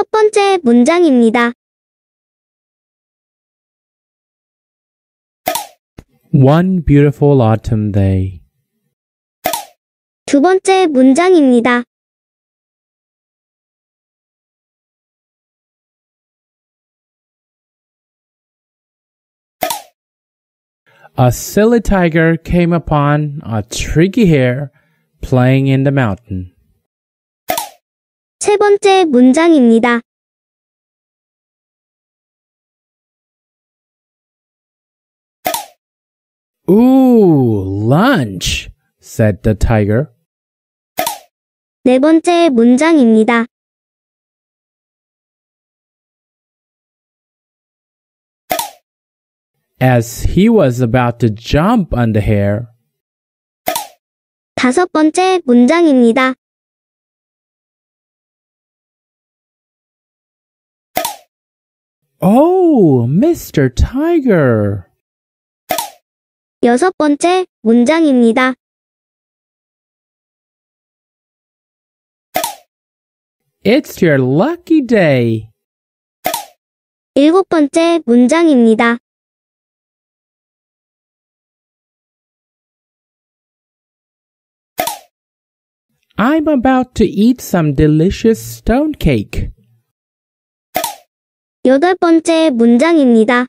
첫 번째 문장입니다. One beautiful autumn day. 두 번째 문장입니다. A silly tiger came upon a tricky hare playing in the mountain. 세 번째 문장입니다. Ooh, lunch, said the tiger. 네 번째 문장입니다. As he was about to jump on the hare. 다섯 번째 문장입니다. Oh, Mr. Tiger. 여섯 번째 문장입니다. It's your lucky day. 일곱 번째 문장입니다. I'm about to eat some delicious stone cake. 여덟 번째 문장입니다.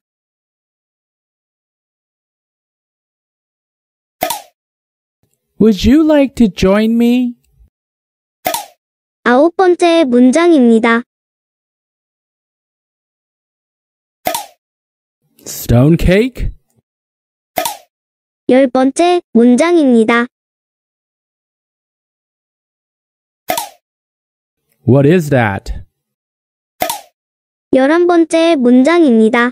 Would you like to join me? 번째 문장입니다. Stone cake? 열 번째 문장입니다. What is that? 열한 번째 문장입니다.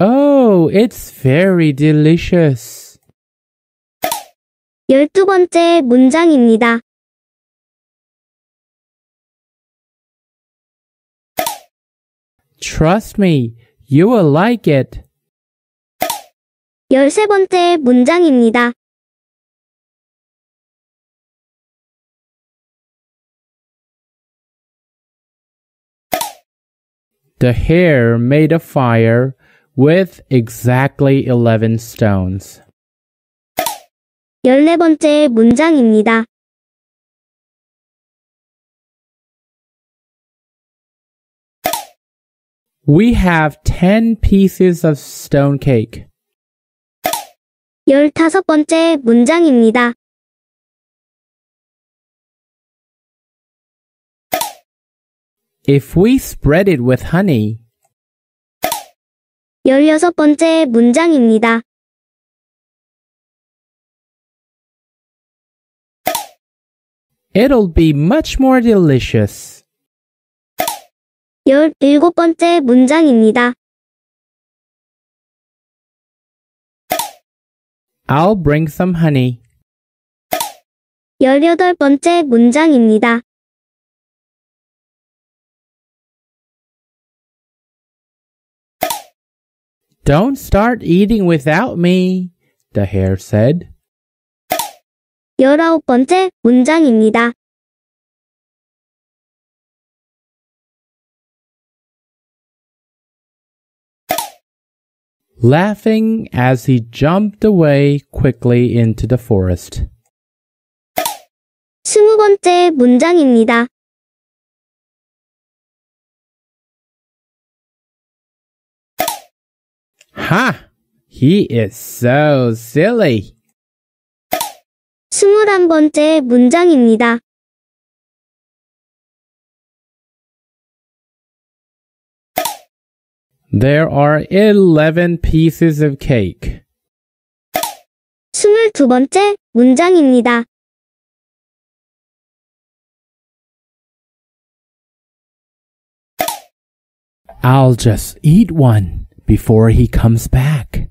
Oh, it's very delicious. 열두 번째 문장입니다. Trust me, you will like it. 열세 번째 문장입니다. The hare made a fire with exactly 11 stones. 14번째 문장입니다. We have 10 pieces of stone cake. 15번째 문장입니다. if we spread it with honey. 열여섯 문장입니다 문장입니다. It'll be much more delicious. 열일곱 문장입니다 문장입니다. I'll bring some honey. 열여덟 번째 문장입니다. Don't start eating without me, the hare said. 문장입니다. Laughing as he jumped away quickly into the forest. 문장입니다. Ha! He is so silly. 스물한 문장입니다. There are 11 pieces of cake. 스물두 번째 문장입니다. I'll just eat one before he comes back.